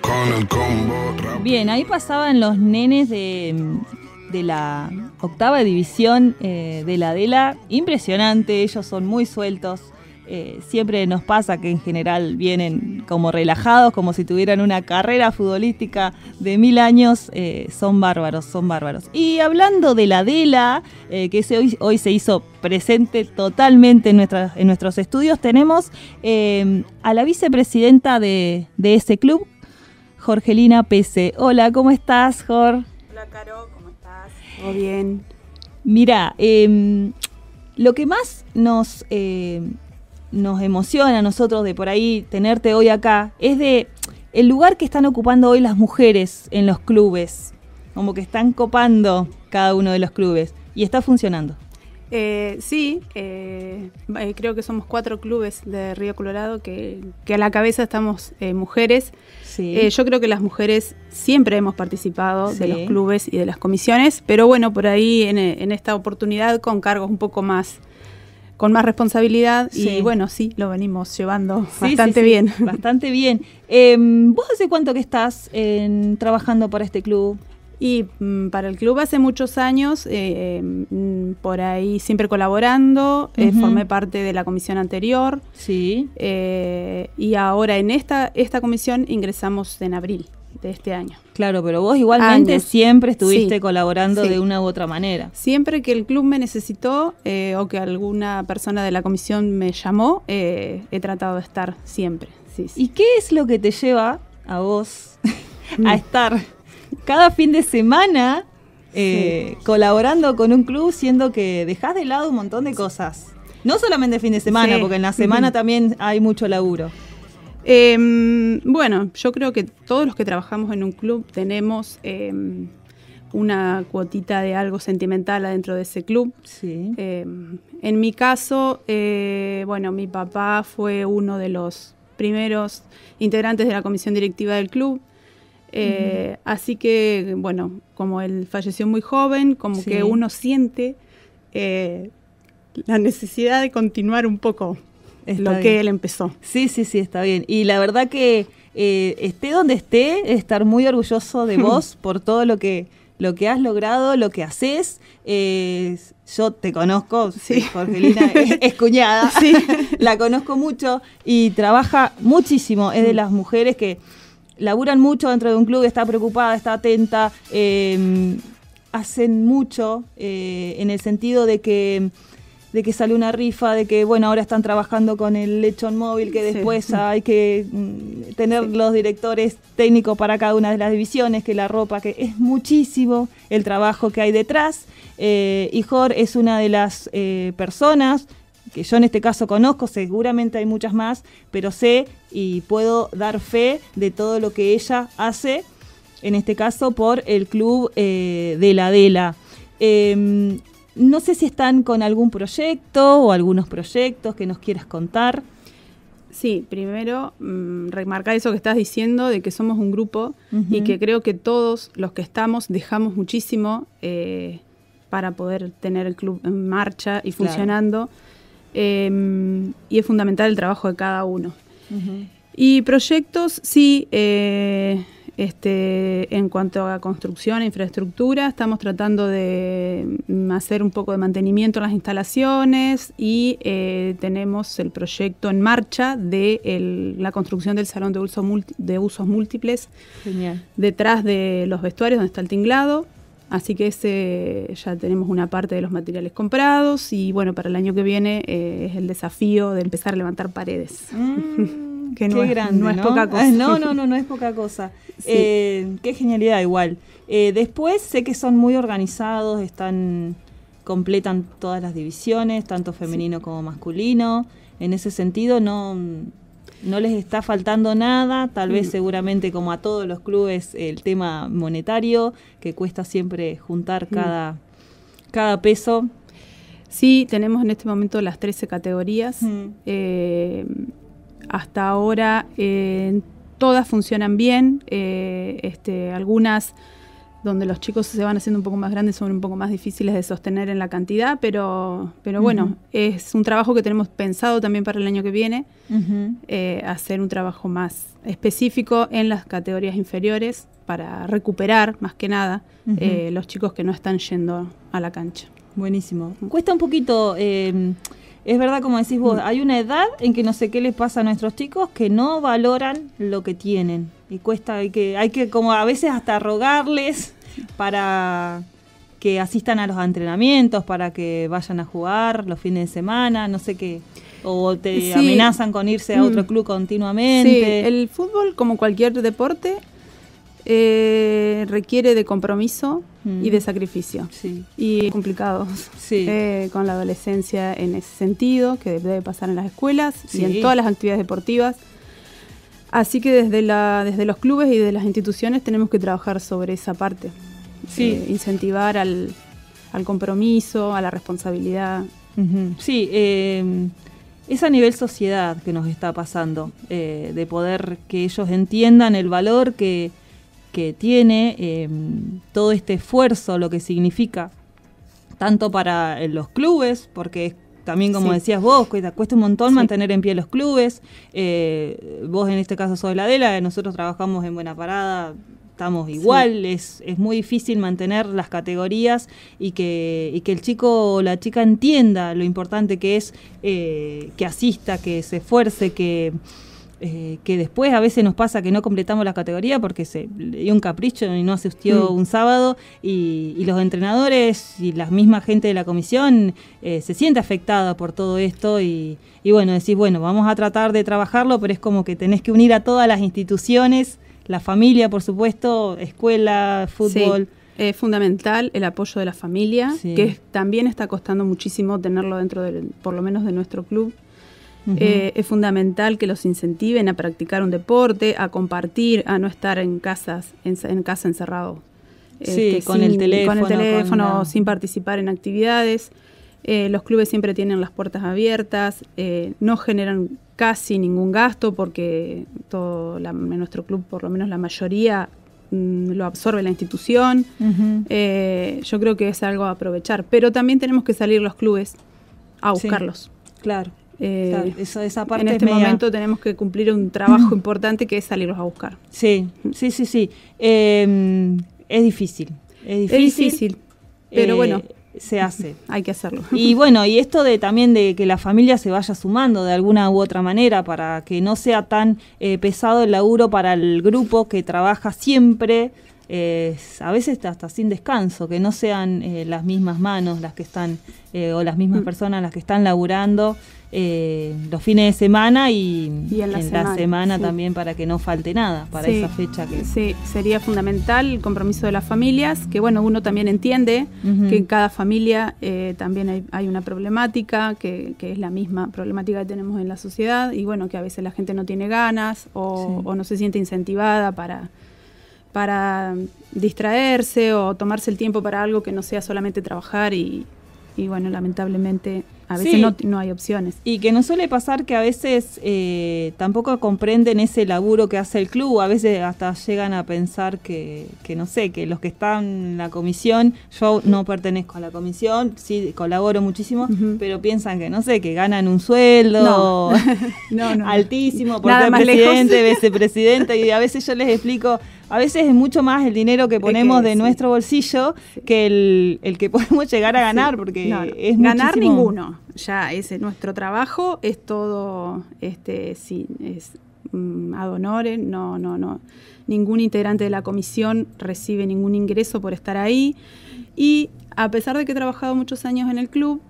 con el combo. Bien, ahí pasaban los nenes de, de la octava división eh, de la Adela. Impresionante, ellos son muy sueltos. Eh, siempre nos pasa que en general vienen como relajados, como si tuvieran una carrera futbolística de mil años. Eh, son bárbaros, son bárbaros. Y hablando de la DELA, eh, que hoy, se hizo presente totalmente en, en nuestros estudios, tenemos a la vicepresidenta de, de, ese club, Jorgelina Pese. Hola, ¿cómo estás, Jor? Hola, Caro, ¿cómo estás? Todo bien. Mira, em, lo que más nos nos emociona a nosotros de por ahí tenerte hoy acá es de el lugar que están ocupando hoy las mujeres en los clubes, como que están copando cada uno de los clubes y está funcionando. Eh, sí, eh, eh, creo que somos cuatro clubes de Río Colorado que, a la cabeza estamos mujeres. yo creo que las mujeres siempre hemos participado de los clubes y de las comisiones, pero bueno, por ahí en esta oportunidad con cargos un poco más con más responsabilidad y bueno, sí, lo venimos llevando bastante bien. Bastante bien. Em, ¿Vos hace cuánto que estás trabajando para este club? Y mm, para el club hace muchos años, eh, em, por ahí siempre colaborando, eh, formé parte de la comisión anterior. Sí. Eh, y ahora en esta, esta comisión ingresamos en abril de este año. Claro, pero vos igualmente siempre estuviste colaborando de una u otra manera. Siempre que el club me necesitó eh, o que alguna persona de la comisión me llamó, eh, he tratado de estar siempre. Sí, ¿Y qué es lo que te lleva a vos a estar cada fin de semana eh, colaborando con un club, siendo que dejás de lado un montón de cosas? No solamente fin de semana, porque en la semana también hay mucho laburo. Em, bueno, yo creo que todos los que trabajamos en un club tenemos em, una cuotita de algo sentimental adentro de ese club. Em, en mi caso, eh, bueno, mi papá fue uno de los primeros integrantes de la comisión directiva del club. Eh, así que, bueno, como él falleció muy joven, como que uno siente eh, la necesidad de continuar un poco lo que él empezó. Sí, sí, sí, está bien. Y la verdad que eh, esté donde esté, estar muy orgulloso de vos por todo lo que lo que has logrado, lo que haces. Eh, yo te conozco, sí. Jorgelina eh, es, cuñada, sí. la conozco mucho y trabaja muchísimo. Es de las mujeres que laburan mucho dentro de un club, está preocupada, está atenta, hacen mucho en el sentido de que de que sale una rifa, de que bueno, ahora están trabajando con el lechón móvil, que después hay que mm, tener los directores técnicos para cada una de las divisiones, que la ropa, que es muchísimo el trabajo que hay detrás. Eh, y Jor es una de las eh, personas que yo en este caso conozco, seguramente hay muchas más, pero sé y puedo dar fe de todo lo que ella hace, en este caso por el club eh, de la Dela. Em, no sé si están con algún proyecto o algunos proyectos que nos quieras contar. Sí, primero mm, remarcar eso que estás diciendo de que somos un grupo y que creo que todos los que estamos dejamos muchísimo eh, para poder tener el club en marcha y funcionando. Em, y es fundamental el trabajo de cada uno. Y proyectos, sí, eh, este, en cuanto a construcción e infraestructura, estamos tratando de mm, hacer un poco de mantenimiento en las instalaciones y eh, tenemos el proyecto en marcha de la construcción del salón de, usos múltiples detrás de los vestuarios donde está el tinglado. Así que ese, ya tenemos una parte de los materiales comprados y bueno, para el año que viene eh, es el desafío de empezar a levantar paredes. Mm que no, es, no poca cosa. No, no, no, no es poca cosa. Eh, qué genialidad igual. Eh, después sé que son muy organizados, están completan todas las divisiones, tanto femenino como masculino. En ese sentido no, no les está faltando nada, tal vez mm. seguramente como a todos los clubes el tema monetario, que cuesta siempre juntar mm. cada, cada peso. Sí, tenemos en este momento las 13 categorías. Mm. Eh, hasta ahora eh, todas funcionan bien, eh, este, algunas donde los chicos se van haciendo un poco más grandes son un poco más difíciles de sostener en la cantidad, pero, bueno, es un trabajo que tenemos pensado también para el año que viene, eh, hacer un trabajo más específico en las categorías inferiores para recuperar más que nada los chicos que no están yendo a la cancha. Buenísimo. Cuesta un poquito, eh, es verdad como decís vos, mm. hay una edad en que no sé qué les pasa a nuestros chicos que no valoran lo que tienen. Y cuesta, hay que, hay que como a veces hasta rogarles para que asistan a los entrenamientos, para que vayan a jugar los fines de semana, no sé qué. O te amenazan con irse a otro mm. club continuamente. Sí, el fútbol, como cualquier deporte, eh, requiere de compromiso, Mm. y de sacrificio. Sí. Y complicados sí. Eh, con la adolescencia en ese sentido, que debe pasar en las escuelas y en todas las actividades deportivas. Así que desde, la, desde los clubes y de las instituciones tenemos que trabajar sobre esa parte. sí eh, incentivar al, al, compromiso, a la responsabilidad. Sí, em, es a nivel sociedad que nos está pasando, eh, de poder que ellos entiendan el valor que que tiene, em, todo este esfuerzo, lo que significa tanto para eh, los clubes, porque también como decías vos, cuesta, cuesta un montón mantener en pie los clubes. Eh, vos en este caso sos la Adela, eh, nosotros trabajamos en Buena Parada, estamos igual, es, es, muy difícil mantener las categorías y que, y que el chico o la chica entienda lo importante que es que asista, que se esfuerce, que eh, que después a veces nos pasa que no completamos la categoría porque se le dio un capricho y no asistió mm. un sábado y, los entrenadores y la misma gente de la comisión eh, se siente afectada por todo esto y, bueno, decís, bueno, vamos a tratar de trabajarlo, pero es como que tenés que unir a todas las instituciones, la familia, por supuesto, escuela, fútbol. Es fundamental el apoyo de la familia, que también está costando muchísimo tenerlo dentro, por lo menos, de nuestro club, eh, es fundamental que los incentiven a practicar un deporte, a compartir, a no estar en casas, en, casa encerrado. Este, con, el teléfono, con el teléfono. sin participar en actividades. Eh, los clubes siempre tienen las puertas abiertas, eh, no generan casi ningún gasto porque todo nuestro club, por lo menos la mayoría, mm, lo absorbe la institución. yo creo que es algo a aprovechar, pero también tenemos que salir los clubes a buscarlos. claro. Eh, en este momento tenemos que cumplir un trabajo importante que es salirlos a buscar. Sí, sí, sí, sí. Em, es difícil. Es difícil. Eh, pero bueno. Se hace. Hay que hacerlo. Y bueno, y esto de también de que la familia se vaya sumando de alguna u otra manera para que no sea tan eh, pesado el laburo para el grupo que trabaja siempre a veces hasta sin descanso, que no sean eh, las mismas manos las que están eh, o las mismas mm. personas las que están laburando eh, los fines de semana y, en la semana, también para que no falte nada para esa fecha que sí sería fundamental el compromiso de las familias que bueno uno también entiende que en cada familia también hay, una problemática que, que, es la misma problemática que tenemos en la sociedad y bueno que a veces la gente no tiene ganas o no se siente incentivada para para distraerse o tomarse el tiempo para algo que no sea solamente trabajar y, bueno, lamentablemente a veces no, hay opciones. Y que no suele pasar que a veces eh, tampoco comprenden ese laburo que hace el club. A veces hasta llegan a pensar que, no sé, que los que están en la comisión, yo no pertenezco a la comisión, sí colaboro muchísimo, pero piensan que, no sé, que ganan un sueldo no. no, altísimo por ser presidente, vicepresidente. Y a veces yo les explico, a veces es mucho más el dinero que ponemos de nuestro bolsillo que el, que podemos llegar a ganar, porque es ganar ninguno ya ese nuestro trabajo es todo, este, sí, es mm, ad no, no, no. Ningún integrante de la comisión recibe ningún ingreso por estar ahí. Y a pesar de que he trabajado muchos años en el club,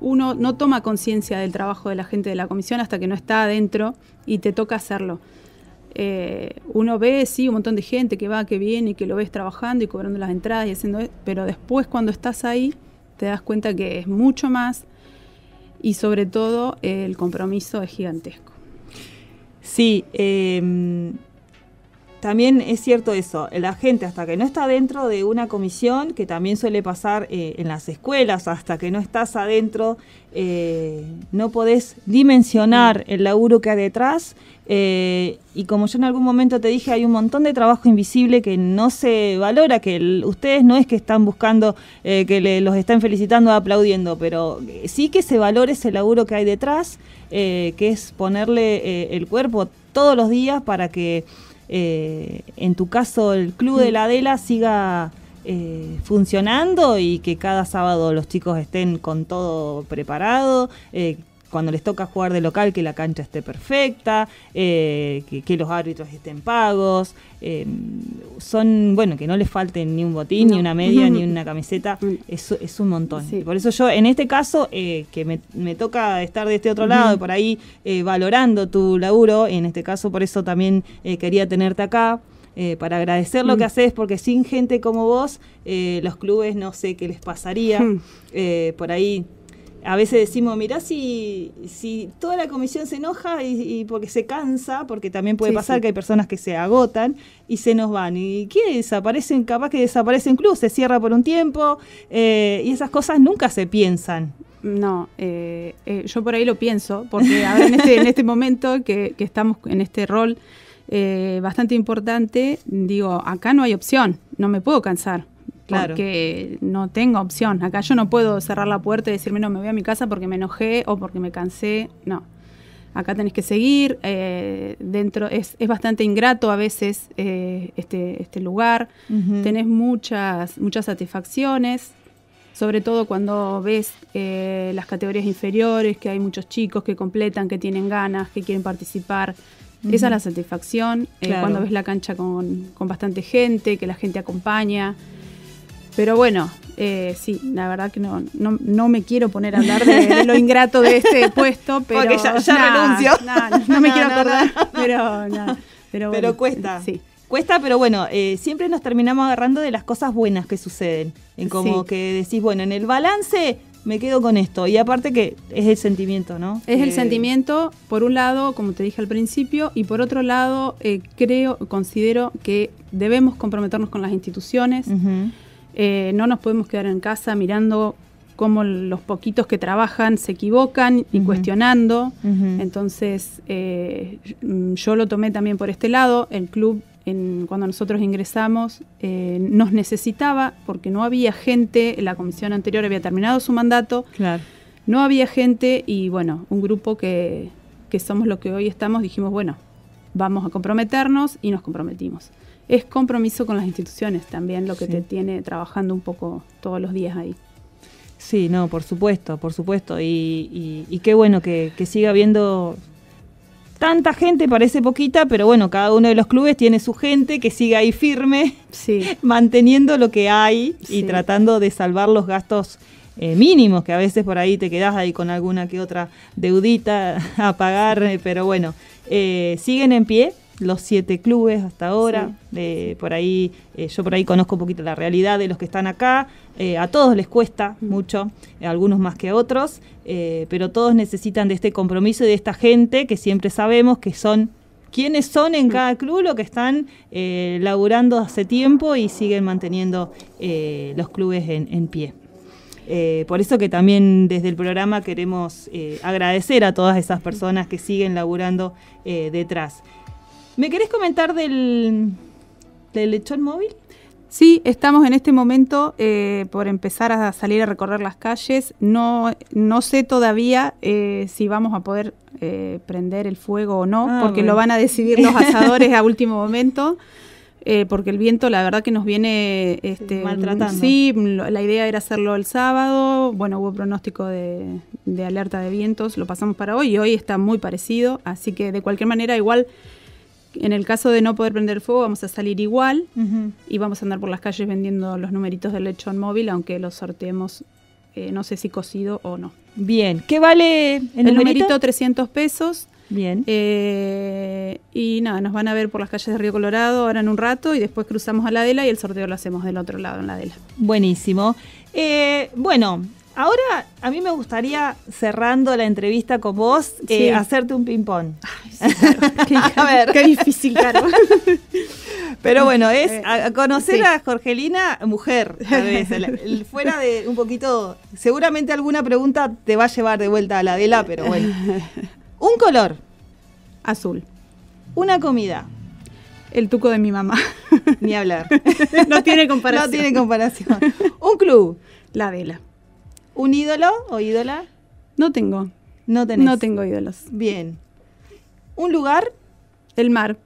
uno no toma conciencia del trabajo de la gente de la comisión hasta que no está adentro y te toca hacerlo. Eh, uno ve, sí, un montón de gente que va, que viene y que lo ves trabajando y cobrando las entradas y haciendo, pero después cuando estás ahí te das cuenta que es mucho más y sobre todo el compromiso es gigantesco. Sí, eh, también es cierto eso, eh, la gente hasta que no está dentro de una comisión, que también suele pasar eh, en las escuelas, hasta que no estás adentro, eh, no podés dimensionar el laburo que hay detrás. y como yo en algún momento te dije, hay un montón de trabajo invisible que no se valora, que ustedes no es que están buscando, que le, los están felicitando, aplaudiendo, pero sí que se valore ese laburo que hay detrás, que es ponerle el cuerpo todos los días para que eh, en tu caso el Club de la Adela siga eh, funcionando y que cada sábado los chicos estén con todo preparado, eh, cuando les toca jugar de local que la cancha esté perfecta, eh, que, los árbitros estén pagos, eh, son, bueno, que no les falten ni un botín, ni una media, ni una camiseta, es, es un montón. Por eso yo, en este caso, eh, que me, toca estar de este otro lado, y por ahí valorando tu laburo, en este caso por eso también quería tenerte acá. para agradecer lo mm. que haces, porque sin gente como vos, los clubes no sé qué les pasaría. Mm. por ahí a veces decimos, mirá si, toda la comisión se enoja y, porque se cansa, porque también puede pasar que hay personas que se agotan y se nos van. ¿Y qué desaparecen? Capaz que desaparecen incluso, se cierra por un tiempo eh, y esas cosas nunca se piensan. No, eh, eh, yo por ahí lo pienso, porque ahora en, este, en este momento que estamos en este rol bastante importante, digo, acá no hay opción, no me puedo cansar porque no tengo opción. Acá yo no puedo cerrar la puerta y decirme no me voy a mi casa porque me enojé o porque me cansé. No. Acá tenés que seguir. Eh, dentro es, bastante ingrato a veces eh, este, este, lugar. Tenés muchas, muchas satisfacciones. Sobre todo cuando ves eh, las categorías inferiores, que hay muchos chicos que completan, que tienen ganas, que quieren participar. Esa es la satisfacción. Cuando ves la cancha con, con bastante gente, que la gente acompaña. Pero bueno, eh, sí, la verdad que no, no, me quiero poner a hablar de, lo ingrato de este puesto, pero. Porque ya, renuncio. no, me quiero acordar, pero Pero, cuesta. Sí. Cuesta, pero bueno, eh, siempre nos terminamos agarrando de las cosas buenas que suceden. En como que decís, bueno, en el balance me quedo con esto. Y aparte que es el sentimiento, ¿no? Es el eh, sentimiento, por un lado, como te dije al principio, y por otro lado, creo, considero que debemos comprometernos con las instituciones. Eh, no nos podemos quedar en casa mirando cómo los poquitos que trabajan se equivocan y cuestionando. Entonces, eh, yo lo tomé también por este lado. El club, cuando nosotros ingresamos, eh, nos necesitaba porque no había gente, la comisión anterior había terminado su mandato. No había gente y bueno, un grupo que, que somos lo que hoy estamos, dijimos, bueno, vamos a comprometernos y nos comprometimos es compromiso con las instituciones también lo que te tiene trabajando un poco todos los días ahí. Sí, no, por supuesto, por supuesto. Y, y, qué bueno que, siga habiendo tanta gente, parece poquita, pero bueno, cada uno de los clubes tiene su gente que sigue ahí firme, sí. manteniendo lo que hay y tratando de salvar los gastos eh, mínimos, que a veces por ahí te quedas ahí con alguna que otra deudita a pagar, eh, pero bueno, eh, siguen en pie los siete clubes hasta ahora. por ahí, eh, yo por ahí conozco un poquito la realidad de los que están acá. Eh, a todos les cuesta mucho, eh, algunos más que otros, pero todos necesitan de este compromiso y de esta gente que siempre sabemos que son quienes son en cada club lo que están laburando hace tiempo y siguen manteniendo los clubes en, pie. por eso que también desde el programa queremos agradecer a todas esas personas que siguen laburando detrás. ¿Me querés comentar del, del lechón móvil? Sí, estamos en este momento eh, por empezar a salir a recorrer las calles. No, no sé todavía eh, si vamos a poder eh, prender el fuego o no, ah, porque lo van a decidir los asadores a último momento. porque el viento, la verdad que nos viene este, maltratando. Sí, la idea era hacerlo el sábado. Bueno, hubo pronóstico de, de alerta de vientos, lo pasamos para hoy y hoy está muy parecido. Así que de cualquier manera, igual en el caso de no poder prender fuego, vamos a salir igual y vamos a andar por las calles vendiendo los numeritos del lechón móvil, aunque los sorteemos, eh, no sé si cocido o no. Bien, ¿qué vale el, el numerito? 300 pesos. Bien. Eh, y nada, nos van a ver por las calles de Río Colorado ahora en un rato y después cruzamos a la Adela y el sorteo lo hacemos del otro lado en la Adela. Buenísimo. Eh, bueno, ahora a mí me gustaría, cerrando la entrevista con vos, hacerte un ping-pong. Ah, qué, difícil, claro. Pero bueno, es eh, conocer a Jorgelina, mujer, fuera de un poquito, seguramente alguna pregunta te va a llevar de vuelta a la vela, pero bueno. Un color. Azul. Una comida. El tuco de mi mamá. Ni hablar. No tiene comparación. No tiene comparación. Un club. La vela. ¿Un ídolo o ídola? No tengo. No No tengo ídolos. Bien un lugar, el mar.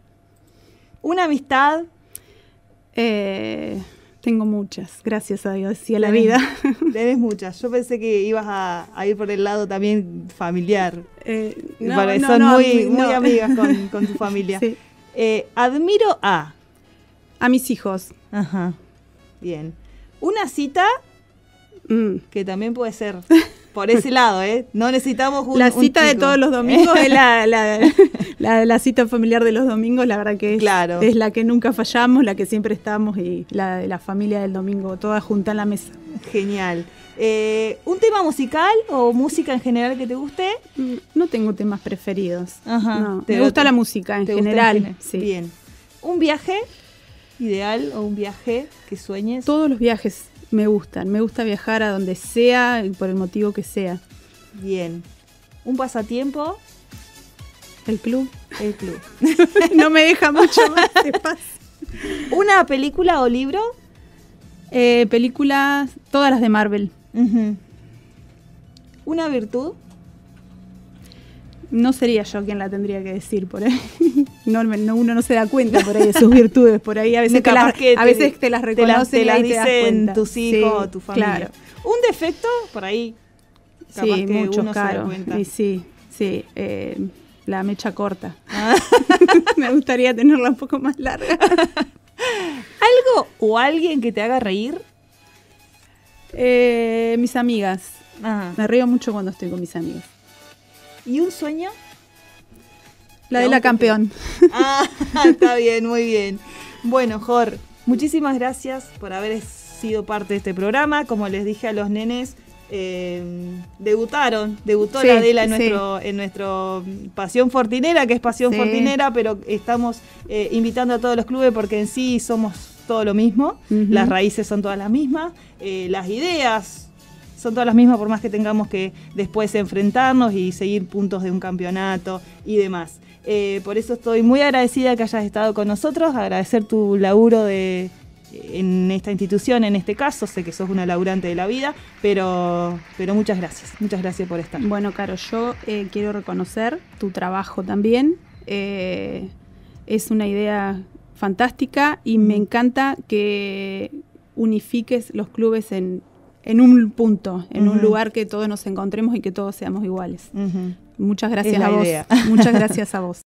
Una amistad, eh, tengo muchas, gracias a Dios y a la vida. Tenés muchas. Yo pensé que ibas a, ir por el lado también familiar. Eh, no, son muy, amigas con, tu familia. Eh, admiro a. A mis hijos. Ajá. Bien. Una cita mm. que también puede ser por ese lado, ¿eh? No necesitamos un, La cita de todos los domingos es la, la, la, cita familiar de los domingos, la verdad que es, claro. es la que nunca fallamos, la que siempre estamos y la, de la familia del domingo, toda junta en la mesa. Genial. Eh, ¿Un tema musical o música en general que te guste? Mm, no tengo temas preferidos. Ajá. te gusta la música en general. En Sí. Bien. ¿Un viaje ideal o un viaje que sueñes? Todos los viajes me gustan. Me gusta viajar a donde sea, y por el motivo que sea. Bien. ¿Un pasatiempo? El club. El club. no me deja mucho más ¿Una película o libro? Eh, películas, todas las de Marvel. ¿Una virtud? no sería yo quien la tendría que decir por ahí. No, uno no se da cuenta por ahí de sus virtudes, por ahí a veces, te te, a veces te las te tus hijos o tu familia. Claro. Un defecto, por ahí sí, que sí, sí, eh, la mecha corta. Ah. Me gustaría tenerla un poco más larga. ¿Algo o alguien que te haga reír? Eh, mis amigas. Me río mucho cuando estoy con mis amigas. ¿Y un sueño? La de la campeón. Ah, está bien, muy bien. Bueno, Jor, muchísimas gracias por haber sido parte de este programa. Como les dije a los nenes, eh, debutaron, debutó la Adela en, nuestro, en nuestro Pasión Fortinera, que es Pasión Fortinera, pero estamos eh, invitando a todos los clubes porque en sí somos todo lo mismo, las raíces son todas las mismas, eh, las ideas son todas las mismas por más que tengamos que después enfrentarnos y seguir puntos de un campeonato y demás. Eh, por eso estoy muy agradecida que hayas estado con nosotros, agradecer tu laburo de, en esta institución, en este caso, sé que sos una laburante de la vida, pero, pero muchas gracias, muchas gracias por estar. Bueno, Caro, yo eh, quiero reconocer tu trabajo también. Eh, es una idea fantástica y me encanta que unifiques los clubes en, en un punto, en un lugar que todos nos encontremos y que todos seamos iguales. Muchas gracias a vos. Muchas gracias a vos.